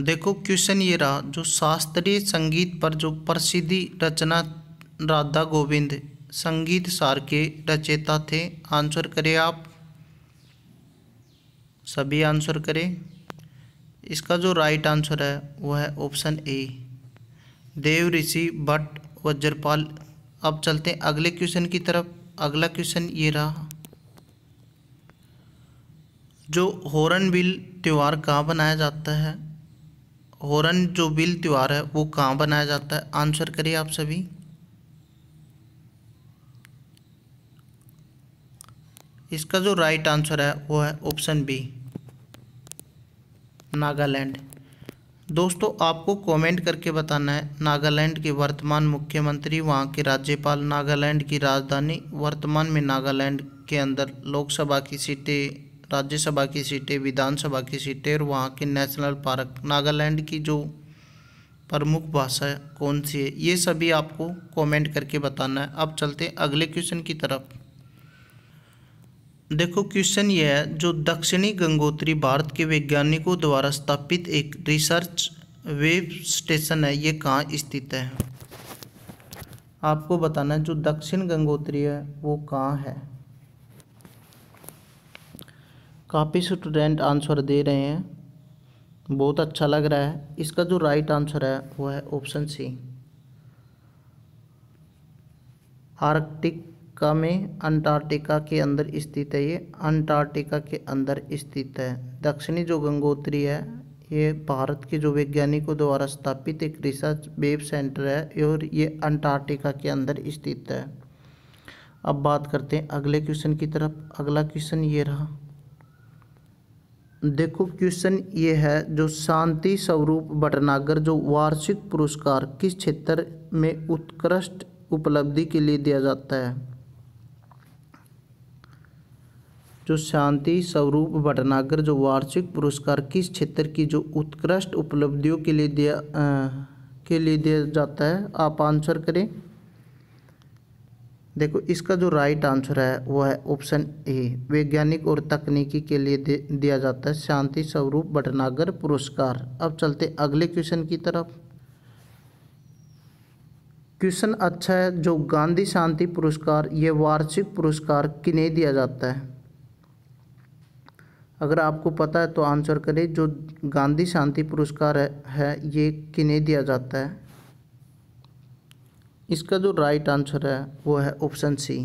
देखो क्वेश्चन ये रहा जो शास्त्रीय संगीत पर जो प्रसिद्धि रचना राधा गोविंद संगीत सार के रचेता थे आंसर करें आप सभी आंसर करें इसका जो राइट आंसर है वो है ऑप्शन ए देव ऋषि भट्ट वज्रपाल अब चलते हैं अगले क्वेश्चन की तरफ अगला क्वेश्चन ये रहा जो हॉर्नबिल त्यौहार कहाँ बनाया जाता है होरन जो बिल त्यौहार है वो कहाँ बनाया जाता है आंसर करिए आप सभी इसका जो राइट आंसर है वो है ऑप्शन बी नागालैंड दोस्तों आपको कमेंट करके बताना है नागालैंड के वर्तमान मुख्यमंत्री वहाँ के राज्यपाल नागालैंड की राजधानी वर्तमान में नागालैंड के अंदर लोकसभा की सीटें राज्यसभा की सीटें विधानसभा की सीटें और वहाँ के नेशनल पार्क नागालैंड की जो प्रमुख भाषा कौन सी है ये सभी आपको कमेंट करके बताना है अब चलते हैं अगले क्वेश्चन की तरफ देखो क्वेश्चन ये है जो दक्षिणी गंगोत्री भारत के वैज्ञानिकों द्वारा स्थापित एक रिसर्च वेब स्टेशन है ये कहाँ स्थित है आपको बताना है जो दक्षिण गंगोत्री है वो कहाँ है काफ़ी स्टूडेंट आंसर दे रहे हैं बहुत अच्छा लग रहा है इसका जो राइट आंसर है वो है ऑप्शन सी आर्कटिका में अंटार्कटिका के अंदर स्थित है ये अंटार्कटिका के अंदर स्थित है दक्षिणी जो गंगोत्री है ये भारत के जो वैज्ञानिकों द्वारा स्थापित एक रिसर्च वेब सेंटर है और ये अंटार्कटिका के अंदर स्थित है अब बात करते हैं अगले क्वेश्चन की तरफ अगला क्वेश्चन ये रहा देखो क्वेश्चन ये है जो शांति स्वरूप भटनागर जो वार्षिक पुरस्कार किस क्षेत्र में उत्कृष्ट उपलब्धि के लिए दिया जाता है जो शांति स्वरूप भटनागर जो वार्षिक पुरस्कार किस क्षेत्र की जो उत्कृष्ट उपलब्धियों के लिए दिया आ, के लिए दिया जाता है आप आंसर करें देखो इसका जो राइट आंसर है वो है ऑप्शन ए वैज्ञानिक और तकनीकी के लिए दिया जाता है शांति स्वरूप भटनागर पुरस्कार अब चलते अगले क्वेश्चन की तरफ क्वेश्चन अच्छा है जो गांधी शांति पुरस्कार ये वार्षिक पुरस्कार किन्हें दिया जाता है अगर आपको पता है तो आंसर करें जो गांधी शांति पुरस्कार है, है ये किन्हें दिया जाता है इसका जो राइट आंसर है वो है ऑप्शन सी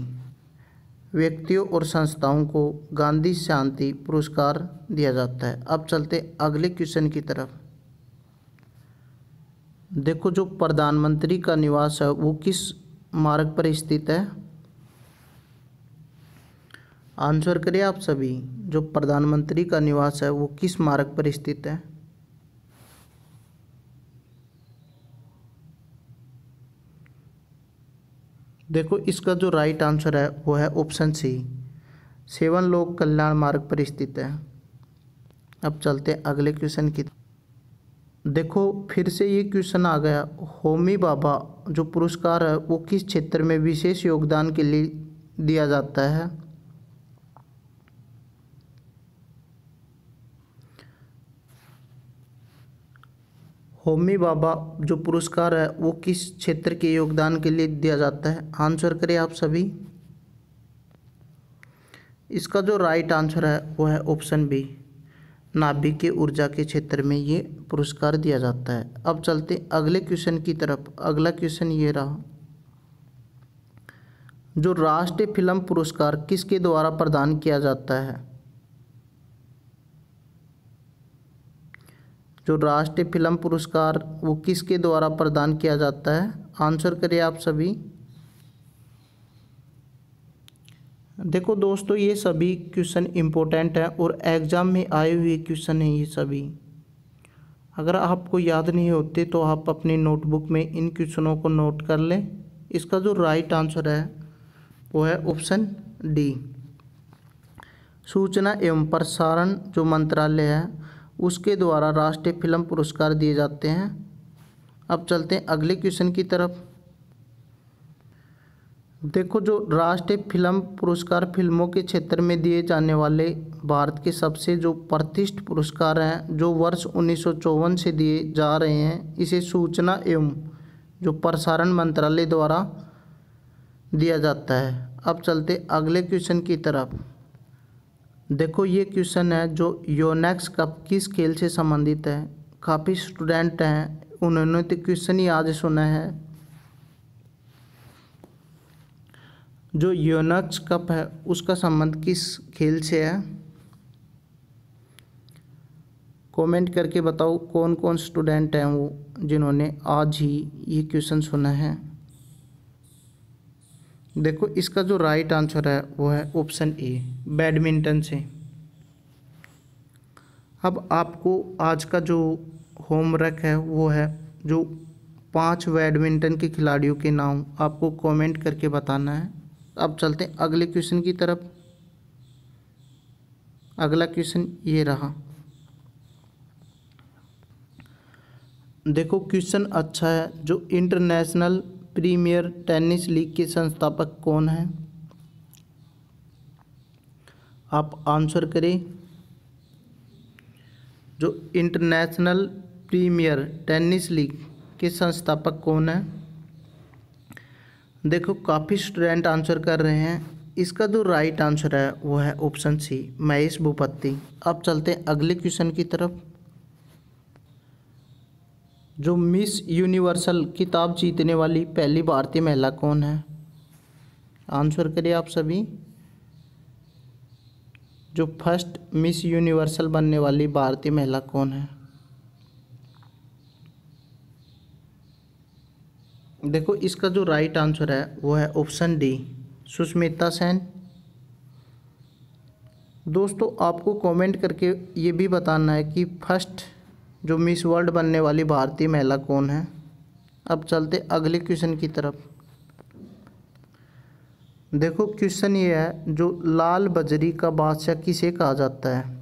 व्यक्तियों और संस्थाओं को गांधी शांति पुरस्कार दिया जाता है अब चलते अगले क्वेश्चन की तरफ देखो जो प्रधानमंत्री का निवास है वो किस मार्ग पर स्थित है आंसर करिए आप सभी जो प्रधानमंत्री का निवास है वो किस मार्ग पर स्थित है देखो इसका जो राइट आंसर है वो है ऑप्शन सी सेवन लोक कल्याण मार्ग पर स्थित है अब चलते हैं अगले क्वेश्चन की देखो फिर से ये क्वेश्चन आ गया होमी बाबा जो पुरस्कार है वो किस क्षेत्र में विशेष योगदान के लिए दिया जाता है होमी बाबा जो पुरस्कार है वो किस क्षेत्र के योगदान के लिए दिया जाता है आंसर करें आप सभी इसका जो राइट आंसर है वो है ऑप्शन बी के ऊर्जा के क्षेत्र में ये पुरस्कार दिया जाता है अब चलते अगले क्वेश्चन की तरफ अगला क्वेश्चन ये रहा जो राष्ट्रीय फिल्म पुरस्कार किसके द्वारा प्रदान किया जाता है जो राष्ट्रीय फिल्म पुरस्कार वो किसके द्वारा प्रदान किया जाता है आंसर करिए आप सभी देखो दोस्तों ये सभी क्वेश्चन इम्पोर्टेंट हैं और एग्ज़ाम में आए हुए क्वेश्चन हैं ये सभी अगर आपको याद नहीं होते तो आप अपनी नोटबुक में इन क्वेश्चनों को नोट कर लें इसका जो राइट आंसर है वो है ऑप्शन डी सूचना एवं प्रसारण जो मंत्रालय है उसके द्वारा राष्ट्रीय फिल्म पुरस्कार दिए जाते हैं अब चलते हैं अगले क्वेश्चन की तरफ देखो जो राष्ट्रीय फिल्म पुरस्कार फिल्मों के क्षेत्र में दिए जाने वाले भारत के सबसे जो प्रतिष्ठ पुरस्कार हैं जो वर्ष उन्नीस से दिए जा रहे हैं इसे सूचना एवं जो प्रसारण मंत्रालय द्वारा दिया जाता है अब चलते अगले क्वेश्चन की तरफ देखो ये क्वेश्चन है जो योनेक्स कप किस खेल से संबंधित है काफ़ी स्टूडेंट हैं उन्होंने तो क्वेश्चन ही आज सुना है जो योनक्स कप है उसका संबंध किस खेल से है कमेंट करके बताओ कौन कौन स्टूडेंट हैं वो जिन्होंने आज ही ये क्वेश्चन सुना है देखो इसका जो राइट आंसर है वो है ऑप्शन ए बैडमिंटन से अब आपको आज का जो होमवर्क है वो है जो पांच बैडमिंटन के खिलाड़ियों के नाम आपको कमेंट करके बताना है अब चलते हैं अगले क्वेश्चन की तरफ अगला क्वेश्चन ये रहा देखो क्वेश्चन अच्छा है जो इंटरनेशनल प्रीमियर टेनिस लीग के संस्थापक कौन हैं आप आंसर करें जो इंटरनेशनल प्रीमियर टेनिस लीग के संस्थापक कौन है देखो काफ़ी स्टूडेंट आंसर कर रहे हैं इसका जो राइट आंसर है वो है ऑप्शन सी महेश भूपति अब चलते हैं अगले क्वेश्चन की तरफ जो मिस यूनिवर्सल किताब जीतने वाली पहली भारतीय महिला कौन है आंसर करिए आप सभी जो फर्स्ट मिस यूनिवर्सल बनने वाली भारतीय महिला कौन है देखो इसका जो राइट आंसर है वो है ऑप्शन डी सुष्मिता सेन दोस्तों आपको कमेंट करके ये भी बताना है कि फर्स्ट जो मिस वर्ल्ड बनने वाली भारतीय महिला कौन है अब चलते अगले क्वेश्चन की तरफ देखो क्वेश्चन ये है जो लाल बजरी का बादशाह किसे कहा जाता है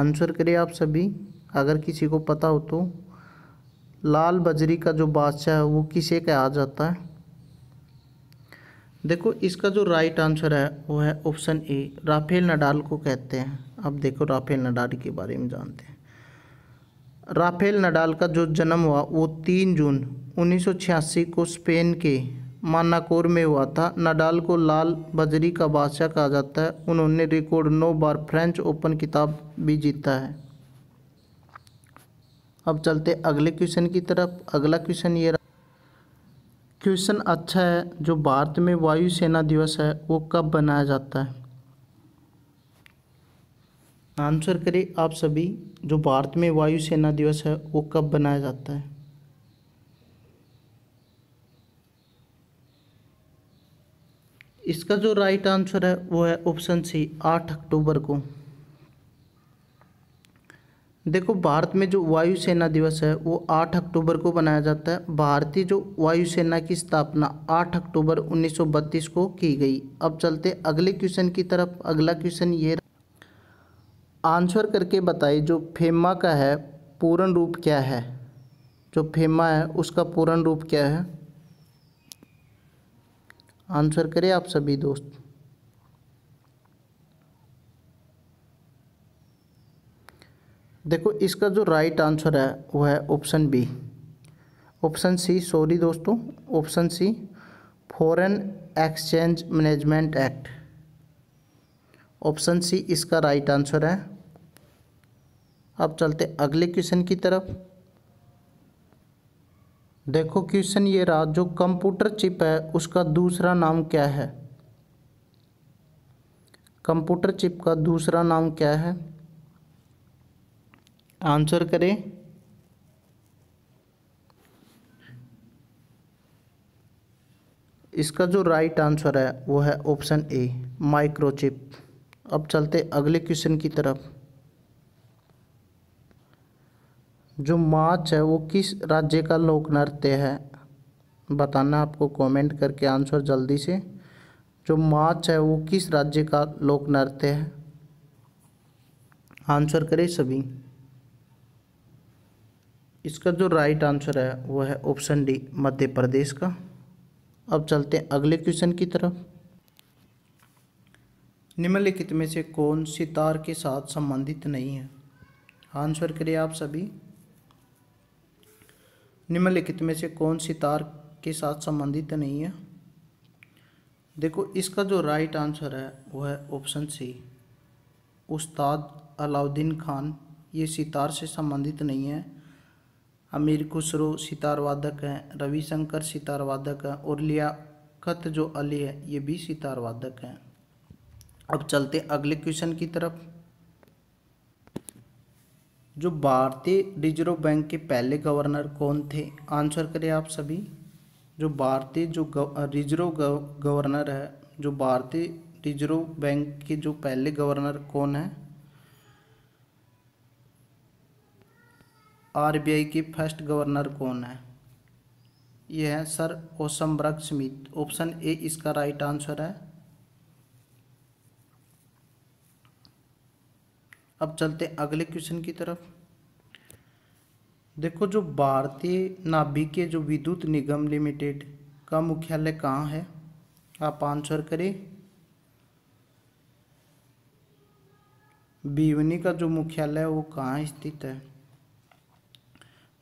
आंसर करिए आप सभी अगर किसी को पता हो तो लाल बजरी का जो बादशाह है वो किसे कहा जाता है देखो इसका जो राइट आंसर है वो है ऑप्शन ए राफेल नडाल को कहते हैं अब देखो राफेल नडाल के बारे में जानते हैं राफेल नडाल का जो जन्म हुआ वो तीन जून 1986 को स्पेन के मानाकोर में हुआ था नडाल को लाल बजरी का बादशाह कहा जाता है उन्होंने रिकॉर्ड नौ बार फ्रेंच ओपन किताब भी जीता है अब चलते अगले क्वेश्चन की तरफ अगला क्वेश्चन ये क्वेश्चन अच्छा है जो भारत में वायुसेना दिवस है वो कब मनाया जाता है आंसर करें आप सभी जो भारत में वायुसेना दिवस है वो कब बनाया जाता है इसका जो राइट आंसर है वो है ऑप्शन सी आठ अक्टूबर को देखो भारत में जो वायुसेना दिवस है वो आठ अक्टूबर को बनाया जाता है भारतीय जो वायुसेना की स्थापना आठ अक्टूबर 1932 को की गई अब चलते अगले क्वेश्चन की तरफ अगला क्वेश्चन ये आंसर करके बताइए जो फेमा का है पूर्ण रूप क्या है जो फेमा है उसका पूर्ण रूप क्या है आंसर करें आप सभी दोस्त देखो इसका जो राइट आंसर है वो है option B option C sorry दोस्तों option C foreign exchange management act option C इसका राइट आंसर है अब चलते अगले क्वेश्चन की तरफ देखो क्वेश्चन ये रहा जो कंप्यूटर चिप है उसका दूसरा नाम क्या है कंप्यूटर चिप का दूसरा नाम क्या है आंसर करें इसका जो राइट आंसर है वो है ऑप्शन ए माइक्रोचिप अब चलते अगले क्वेश्चन की तरफ जो माच है वो किस राज्य का लोक नृत्य है बताना आपको कमेंट करके आंसर जल्दी से जो माच है वो किस राज्य का लोक नृत्य है आंसर करें सभी इसका जो राइट आंसर है वो है ऑप्शन डी मध्य प्रदेश का अब चलते हैं अगले क्वेश्चन की तरफ निम्नलिखित में से कौन सितार के साथ संबंधित नहीं है आंसर करिए आप सभी निम्नलिखित में से कौन सितार के साथ संबंधित नहीं है देखो इसका जो राइट आंसर है वो है ऑप्शन सी उस्ताद अलाउद्दीन खान ये सितार से संबंधित नहीं है अमीर खुसरो सितार वादक हैं रविशंकर सितार वादक हैं और लिया खत जो अली है ये भी सितार वादक हैं अब चलते अगले क्वेश्चन की तरफ जो भारतीय रिजर्व बैंक के पहले गवर्नर कौन थे आंसर करें आप सभी जो भारतीय जो रिजर्व गवर्नर है जो भारतीय रिजर्व बैंक के जो पहले गवर्नर कौन है आरबीआई के फर्स्ट गवर्नर कौन है ये है सर ओसम्बर्ग स्मित ऑप्शन ए इसका राइट आंसर है अब चलते हैं अगले क्वेश्चन की तरफ देखो जो भारतीय नाभिकीय जो विद्युत निगम लिमिटेड का मुख्यालय कहाँ है आप आंसर करें बीवनी का जो मुख्यालय है वो कहाँ स्थित है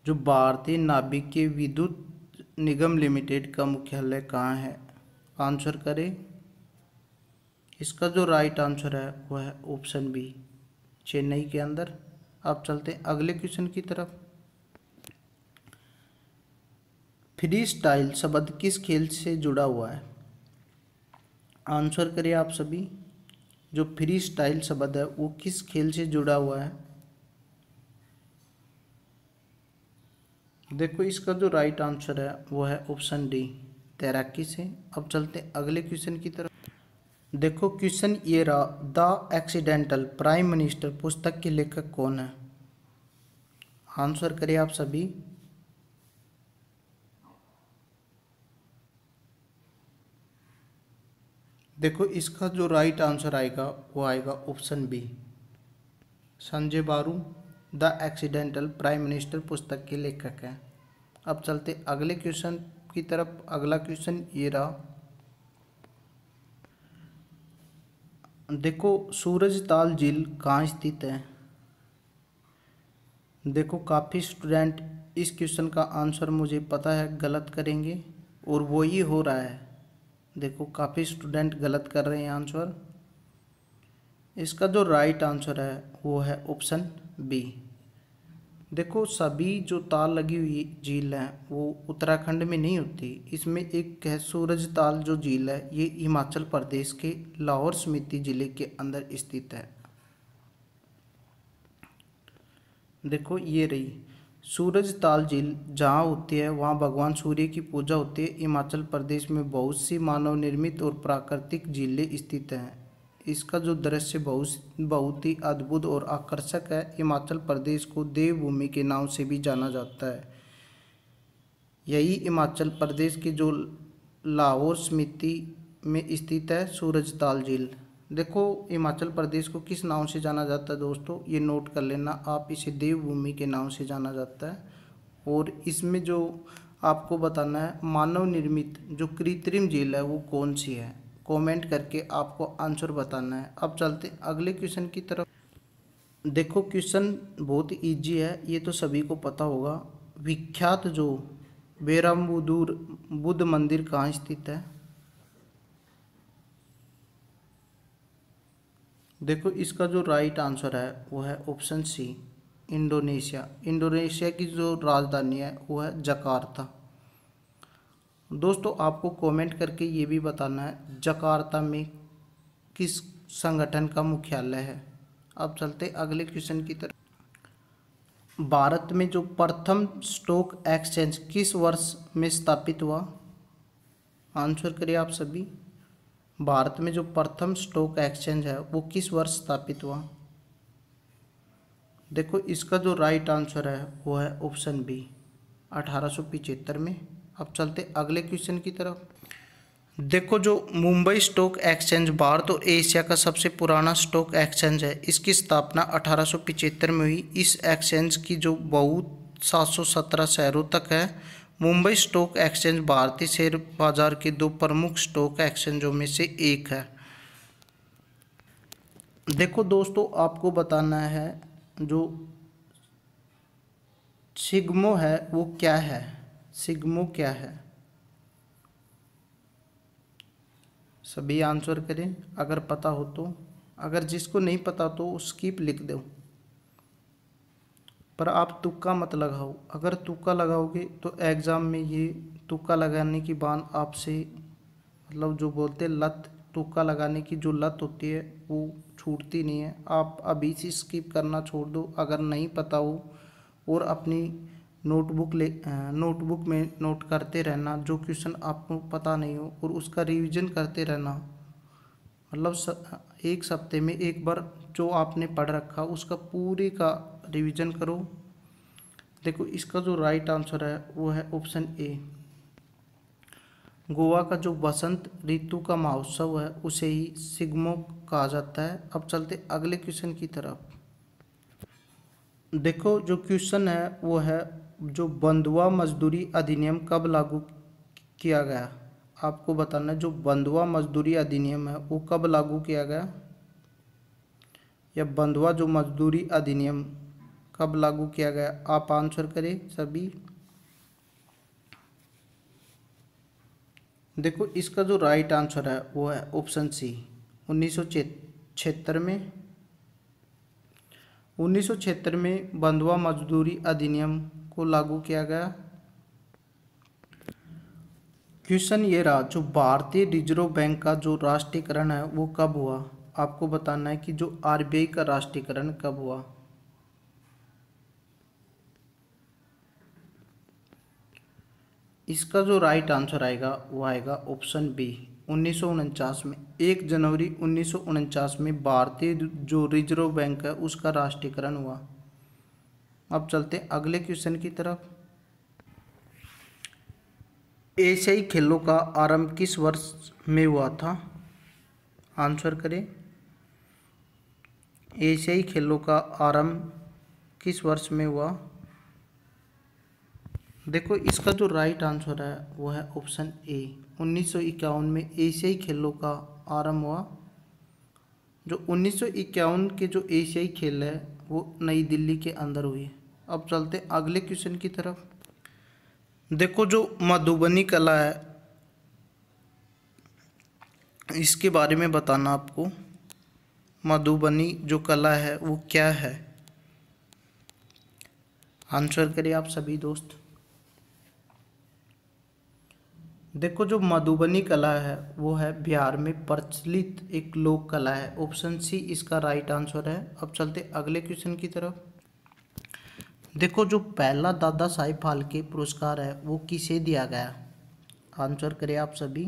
जो भारतीय के विद्युत निगम लिमिटेड का मुख्यालय कहाँ है आंसर करें इसका जो राइट आंसर है वह है ऑप्शन बी चेन्नई के अंदर अब चलते हैं अगले क्वेश्चन की तरफ फ्री स्टाइल शब्द किस खेल से जुड़ा हुआ है आंसर करिए आप सभी जो फ्री स्टाइल शब्द है वो किस खेल से जुड़ा हुआ है देखो इसका जो राइट आंसर है वो है ऑप्शन डी तैराकी से अब चलते अगले क्वेश्चन की तरफ देखो क्वेश्चन ये रहा द एक्सीडेंटल प्राइम मिनिस्टर पुस्तक के लेखक कौन है आंसर करिए आप सभी देखो इसका जो राइट आंसर आएगा वो आएगा ऑप्शन बी संजय बारू द एक्सीडेंटल प्राइम मिनिस्टर पुस्तक के लेखक हैं अब चलते अगले क्वेश्चन की तरफ अगला क्वेश्चन ये रहा देखो सूरज ताल झील कहाँ स्थित है देखो काफ़ी स्टूडेंट इस क्वेश्चन का आंसर मुझे पता है गलत करेंगे और वो ही हो रहा है देखो काफ़ी स्टूडेंट गलत कर रहे हैं आंसर इसका जो राइट आंसर है वो है ऑप्शन बी देखो सभी जो ताल लगी हुई झील हैं वो उत्तराखंड में नहीं होती इसमें एक है सूरज ताल जो झील है ये हिमाचल प्रदेश के लाहौर समिति ज़िले के अंदर स्थित है देखो ये रही सूरज ताल झील जहाँ होती है वहाँ भगवान सूर्य की पूजा होती है हिमाचल प्रदेश में बहुत सी मानव निर्मित और प्राकृतिक झीलें स्थित हैं इसका जो दृश्य बहुत बहुत ही अद्भुत और आकर्षक है हिमाचल प्रदेश को देवभूमि के नाम से भी जाना जाता है यही हिमाचल प्रदेश के जो लाहौर समिति में स्थित है सूरजताल झील देखो हिमाचल प्रदेश को किस नाम से जाना जाता है दोस्तों ये नोट कर लेना आप इसे देवभूमि के नाम से जाना जाता है और इसमें जो आपको बताना है मानव निर्मित जो कृत्रिम झील है वो कौन सी है कमेंट करके आपको आंसर बताना है अब चलते अगले क्वेश्चन की तरफ देखो क्वेश्चन बहुत इजी है ये तो सभी को पता होगा विख्यात जो बेरामबुदूर बुद्ध मंदिर कहाँ स्थित है देखो इसका जो राइट आंसर है वो है ऑप्शन सी इंडोनेशिया इंडोनेशिया की जो राजधानी है वो है जकार्ता दोस्तों आपको कमेंट करके ये भी बताना है जकार्ता में किस संगठन का मुख्यालय है अब चलते अगले क्वेश्चन की तरफ भारत में जो प्रथम स्टॉक एक्सचेंज किस वर्ष में स्थापित हुआ आंसर करिए आप सभी भारत में जो प्रथम स्टॉक एक्सचेंज है वो किस वर्ष स्थापित हुआ देखो इसका जो राइट आंसर है वो है ऑप्शन बी अठारह में अब चलते अगले क्वेश्चन की तरफ देखो जो मुंबई स्टॉक एक्सचेंज भारत तो और एशिया का सबसे पुराना स्टॉक एक्सचेंज है इसकी स्थापना अठारह में हुई इस एक्सचेंज की जो बहुत 717 शहरों तक है मुंबई स्टॉक एक्सचेंज भारतीय शेयर बाजार के दो प्रमुख स्टॉक एक्सचेंजों में से एक है देखो दोस्तों आपको बताना है जो सिग्मो है वो क्या है सिग्मो क्या है सभी आंसर करें अगर पता हो तो अगर जिसको नहीं पता तो स्कीप लिख दो पर आप तुक्का मत लगाओ अगर तुक्का लगाओगे तो एग्ज़ाम में ये तुक्का लगाने की बात आपसे मतलब जो बोलते लत तुक्का लगाने की जो लत होती है वो छूटती नहीं है आप अभी से स्किप करना छोड़ दो अगर नहीं पता हो और अपनी नोटबुक ले नोटबुक में नोट करते रहना जो क्वेश्चन आपको पता नहीं हो और उसका रिवीजन करते रहना मतलब एक सप्ते में एक बार जो आपने पढ़ रखा उसका पूरे का रिवीजन करो देखो इसका जो राइट आंसर है वो है ऑप्शन ए गोवा का जो बसंत ऋतु का महोत्सव है उसे ही सिग्मो कहा जाता है अब चलते अगले क्वेश्चन की तरफ देखो जो क्वेश्चन है वो है जो बंधुआ मजदूरी अधिनियम कब लागू किया गया आपको बताना जो बंधुआ मजदूरी अधिनियम है वो कब लागू किया गया या बंधुआ जो मजदूरी अधिनियम कब लागू किया गया आप आंसर करें सभी देखो इसका जो राइट आंसर है वो है ऑप्शन सी उन्नीस में उन्नीस में बंधुआ मजदूरी अधिनियम को लागू किया गया क्वेश्चन ये रहा जो भारतीय रिजर्व बैंक का जो राष्ट्रीयकरण है वो कब हुआ आपको बताना है कि जो आरबीआई का राष्ट्रीयकरण कब हुआ इसका जो राइट आंसर आएगा वो आएगा ऑप्शन बी उन्नीस में एक जनवरी उन्नीस में भारतीय जो रिजर्व बैंक है उसका राष्ट्रीयकरण हुआ अब चलते हैं अगले क्वेश्चन की तरफ एशियाई खेलों का आरंभ किस वर्ष में हुआ था आंसर करें एशियाई खेलों का आरंभ किस वर्ष में हुआ देखो इसका जो राइट आंसर है वो है ऑप्शन ए उन्नीस में एशियाई खेलों का आरंभ हुआ जो उन्नीस के जो एशियाई खेल है वो नई दिल्ली के अंदर हुई है अब चलते अगले क्वेश्चन की तरफ देखो जो मधुबनी कला है इसके बारे में बताना आपको मधुबनी जो कला है वो क्या है आंसर करिए आप सभी दोस्त देखो जो मधुबनी कला है वो है बिहार में प्रचलित एक लोक कला है ऑप्शन सी इसका राइट आंसर है अब चलते अगले क्वेश्चन की तरफ देखो जो पहला दादा साहिब फालके पुरस्कार है वो किसे दिया गया आंसर करें आप सभी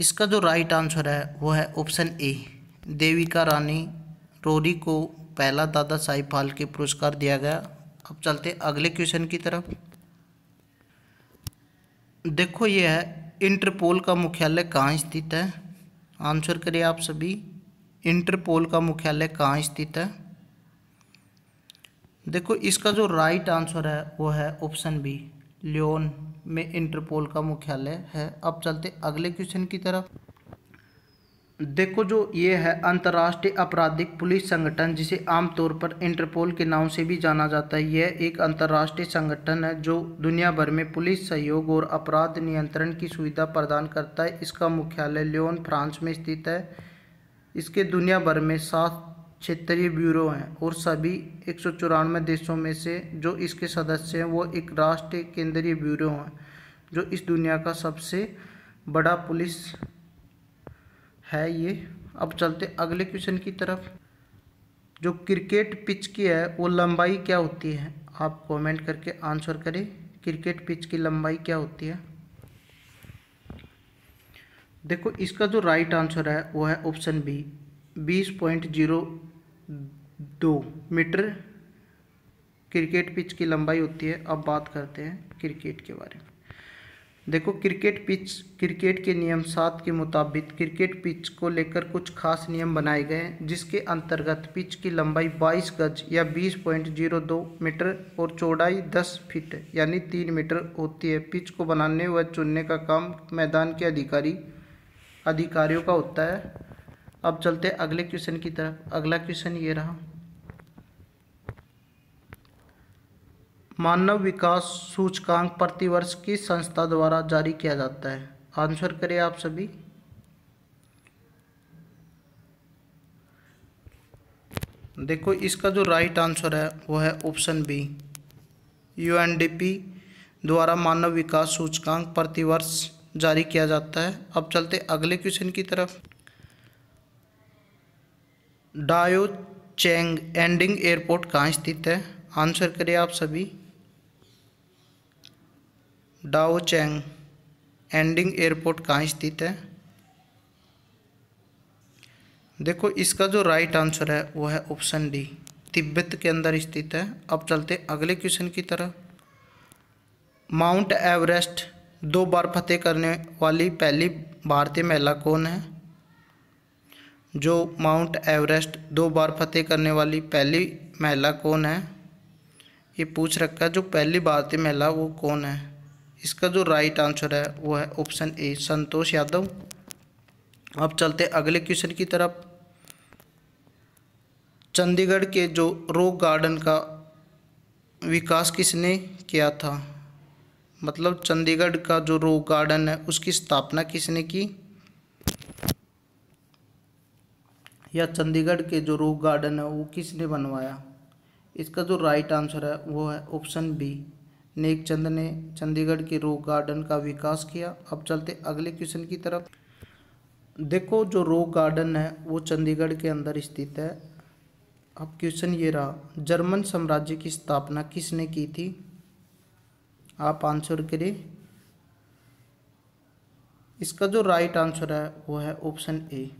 इसका जो राइट आंसर है वो है ऑप्शन ए देविका रानी रोरी को पहला दादा साहिब फालके पुरस्कार दिया गया अब चलते अगले क्वेश्चन की तरफ देखो ये है इंटरपोल का मुख्यालय कहाँ स्थित है आंसर करिए आप सभी इंटरपोल का मुख्यालय कहाँ स्थित है देखो इसका जो राइट आंसर है वो है ऑप्शन बी लियोन में इंटरपोल का मुख्यालय है अब चलते अगले क्वेश्चन की तरफ देखो जो ये है अंतर्राष्ट्रीय आपराधिक पुलिस संगठन जिसे आमतौर पर इंटरपोल के नाम से भी जाना जाता है यह एक अंतर्राष्ट्रीय संगठन है जो दुनिया भर में पुलिस सहयोग और अपराध नियंत्रण की सुविधा प्रदान करता है इसका मुख्यालय लियोन फ्रांस में स्थित है इसके दुनिया भर में सात क्षेत्रीय ब्यूरो हैं और सभी एक देशों में से जो इसके सदस्य हैं वो एक राष्ट्रीय केंद्रीय ब्यूरो हैं जो इस दुनिया का सबसे बड़ा पुलिस है ये अब चलते अगले क्वेश्चन की तरफ जो क्रिकेट पिच की है वो लंबाई क्या होती है आप कमेंट करके आंसर करें क्रिकेट पिच की लंबाई क्या होती है देखो इसका जो राइट आंसर है वो है ऑप्शन बी बीस पॉइंट जीरो दो मीटर क्रिकेट पिच की लंबाई होती है अब बात करते हैं क्रिकेट के बारे में देखो क्रिकेट पिच क्रिकेट के नियम सात के मुताबिक क्रिकेट पिच को लेकर कुछ खास नियम बनाए गए हैं जिसके अंतर्गत पिच की लंबाई 22 गज या 20.02 मीटर और चौड़ाई 10 फीट यानी 3 मीटर होती है पिच को बनाने व चुनने का काम मैदान के अधिकारी अधिकारियों का होता है अब चलते अगले क्वेश्चन की तरफ अगला क्वेश्चन ये रहा मानव विकास सूचकांक प्रतिवर्ष किस संस्था द्वारा जारी किया जाता है आंसर करें आप सभी देखो इसका जो राइट आंसर है वो है ऑप्शन बी यूएनडीपी द्वारा मानव विकास सूचकांक प्रतिवर्ष जारी किया जाता है अब चलते अगले क्वेश्चन की तरफ डायो चेंग एंडिंग एयरपोर्ट कहाँ स्थित है आंसर करें आप सभी डाओचेंग एंडिंग एयरपोर्ट कहाँ स्थित है देखो इसका जो राइट आंसर है वो है ऑप्शन डी तिब्बत के अंदर स्थित है अब चलते अगले क्वेश्चन की तरफ माउंट एवरेस्ट दो बार फतेह करने वाली पहली भारतीय महिला कौन है जो माउंट एवरेस्ट दो बार फतेह करने वाली पहली महिला कौन है ये पूछ रखा है जो पहली भारतीय महिला वो कौन है इसका जो राइट आंसर है वो है ऑप्शन ए संतोष यादव अब चलते अगले क्वेश्चन की तरफ चंडीगढ़ के जो रोक गार्डन का विकास किसने किया था मतलब चंडीगढ़ का जो रोक गार्डन है उसकी स्थापना किसने की या चंडीगढ़ के जो रोक गार्डन है वो किसने बनवाया इसका जो राइट आंसर है वो है ऑप्शन बी नेक चंद ने चंडीगढ़ के रोक गार्डन का विकास किया अब चलते अगले क्वेश्चन की तरफ देखो जो रोक गार्डन है वो चंडीगढ़ के अंदर स्थित है अब क्वेश्चन ये रहा जर्मन साम्राज्य की स्थापना किसने की थी आप आंसर करें इसका जो राइट आंसर है वो है option A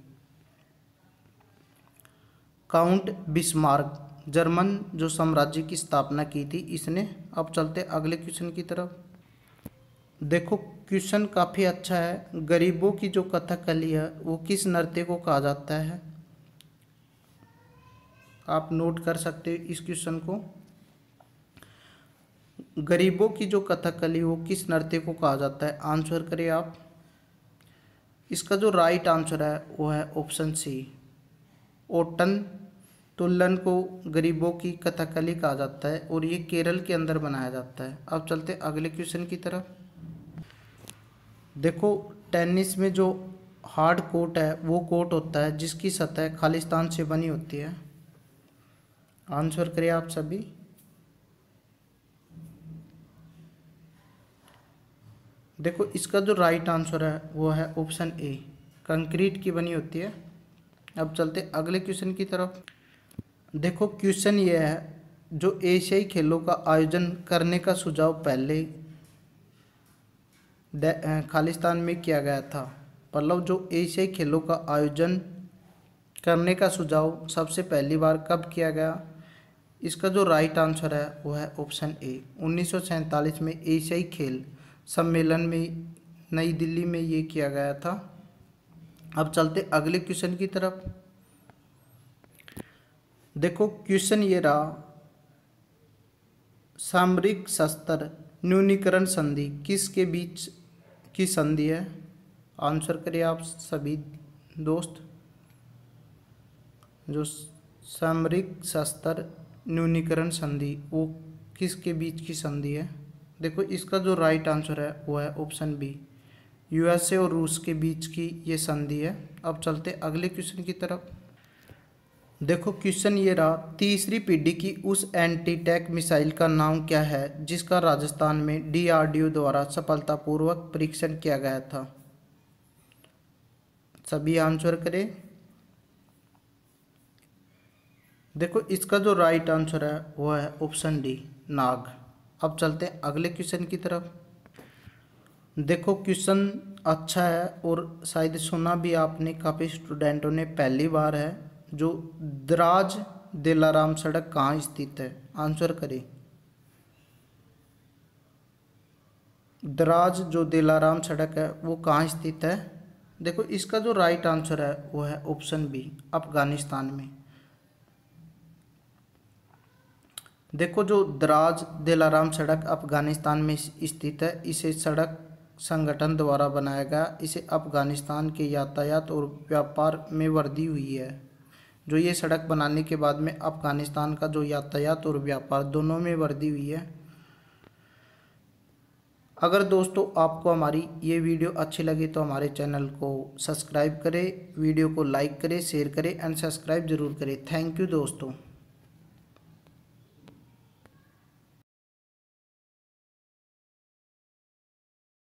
count Bismarck German जो साम्राज्य की स्थापना की थी इसने अब चलते अगले क्वेश्चन की तरफ देखो क्वेश्चन काफ़ी अच्छा है गरीबों की जो कथकली है वो किस नृत्य को कहा जाता है आप नोट कर सकते हो इस क्वेश्चन को गरीबों की जो कथकली वो किस नृत्य को कहा जाता है आंसर करें आप इसका जो राइट आंसर है वो है ऑप्शन सी ओटन तुल्लन को गरीबों की कथकली कहा जाता है और ये केरल के अंदर बनाया जाता है अब चलते अगले क्वेश्चन की तरफ देखो टेनिस में जो हार्ड कोर्ट है वो कोर्ट होता है जिसकी सतह खालिस्तान से बनी होती है आंसर करिए आप सभी देखो इसका जो राइट आंसर है वो है ऑप्शन ए कंक्रीट की बनी होती है अब चलते अगले क्वेश्चन की तरफ देखो क्वेश्चन ये है जो एशियाई खेलों का आयोजन करने का सुझाव पहले खालिस्तान में किया गया था मतलब जो एशियाई खेलों का आयोजन करने का सुझाव सबसे पहली बार कब किया गया इसका जो राइट आंसर है वो है ऑप्शन ए उन्नीस में एशियाई खेल सम्मेलन में नई दिल्ली में ये किया गया था अब चलते अगले क्वेश्चन की तरफ देखो क्वेश्चन ये रहा सामरिक शस्त्र न्यूनीकरण संधि किसके बीच की संधि है आंसर करिए आप सभी दोस्त जो सामरिक शस्त्र न्यूनीकरण संधि वो किसके बीच की संधि है देखो इसका जो राइट आंसर है वो है ऑप्शन बी यूएसए और रूस के बीच की ये संधि है अब चलते अगले क्वेश्चन की तरफ देखो क्वेश्चन ये रहा तीसरी पीढ़ी की उस एंटी टैक मिसाइल का नाम क्या है जिसका राजस्थान में डीआरडीओ द्वारा सफलतापूर्वक परीक्षण किया गया था सभी आंसर करें देखो इसका जो राइट आंसर है वो है ऑप्शन डी नाग अब चलते हैं अगले क्वेश्चन की तरफ देखो क्वेश्चन अच्छा है और शायद सुना भी आपने काफ़ी स्टूडेंटों ने पहली बार है जो दराज दिलाराम सड़क कहाँ स्थित है आंसर करें दराज जो दिलाराम सड़क है वो कहाँ स्थित है देखो इसका जो राइट आंसर है वो है ऑप्शन बी अफगानिस्तान में देखो जो दराज दिलाराम सड़क अफगानिस्तान में स्थित है इसे सड़क संगठन द्वारा बनाया गया इसे अफगानिस्तान के यातायात और व्यापार में वृद्धि हुई है जो ये सड़क बनाने के बाद में अफगानिस्तान का जो यातायात और व्यापार दोनों में वृद्धि हुई है अगर दोस्तों आपको हमारी ये वीडियो अच्छी लगी तो हमारे चैनल को सब्सक्राइब करें वीडियो को लाइक करें शेयर करें एंड सब्सक्राइब ज़रूर करें थैंक यू दोस्तों